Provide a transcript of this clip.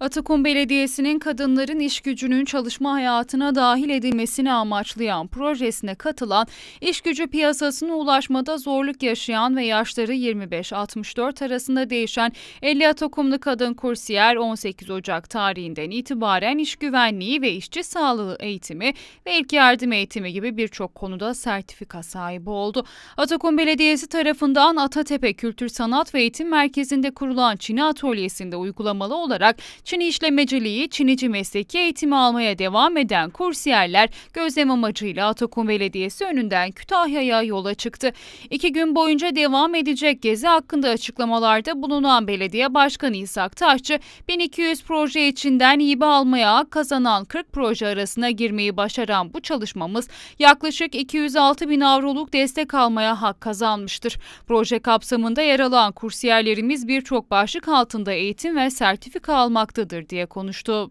Atakum Belediyesi'nin kadınların iş gücünün çalışma hayatına dahil edilmesini amaçlayan projesine katılan, iş gücü piyasasına ulaşmada zorluk yaşayan ve yaşları 25-64 arasında değişen 50 Atakumlu kadın kursiyer 18 Ocak tarihinden itibaren iş güvenliği ve işçi sağlığı eğitimi ve ilk yardım eğitimi gibi birçok konuda sertifika sahibi oldu. Atakum Belediyesi tarafından Atatepe Kültür Sanat ve Eğitim Merkezi'nde kurulan Çini Atölyesi'nde uygulamalı olarak Çin işlemeciliği, Çinici mesleki eğitimi almaya devam eden kursiyerler gözlem amacıyla Atakum Belediyesi önünden Kütahya'ya yola çıktı. İki gün boyunca devam edecek gezi hakkında açıklamalarda bulunan belediye başkanı İshak Taşçı, 1200 proje içinden hibe almaya kazanan 40 proje arasına girmeyi başaran bu çalışmamız yaklaşık 206 bin avroluk destek almaya hak kazanmıştır. Proje kapsamında yer alan kursiyerlerimiz birçok başlık altında eğitim ve sertifika almakta noktadır diye konuştu.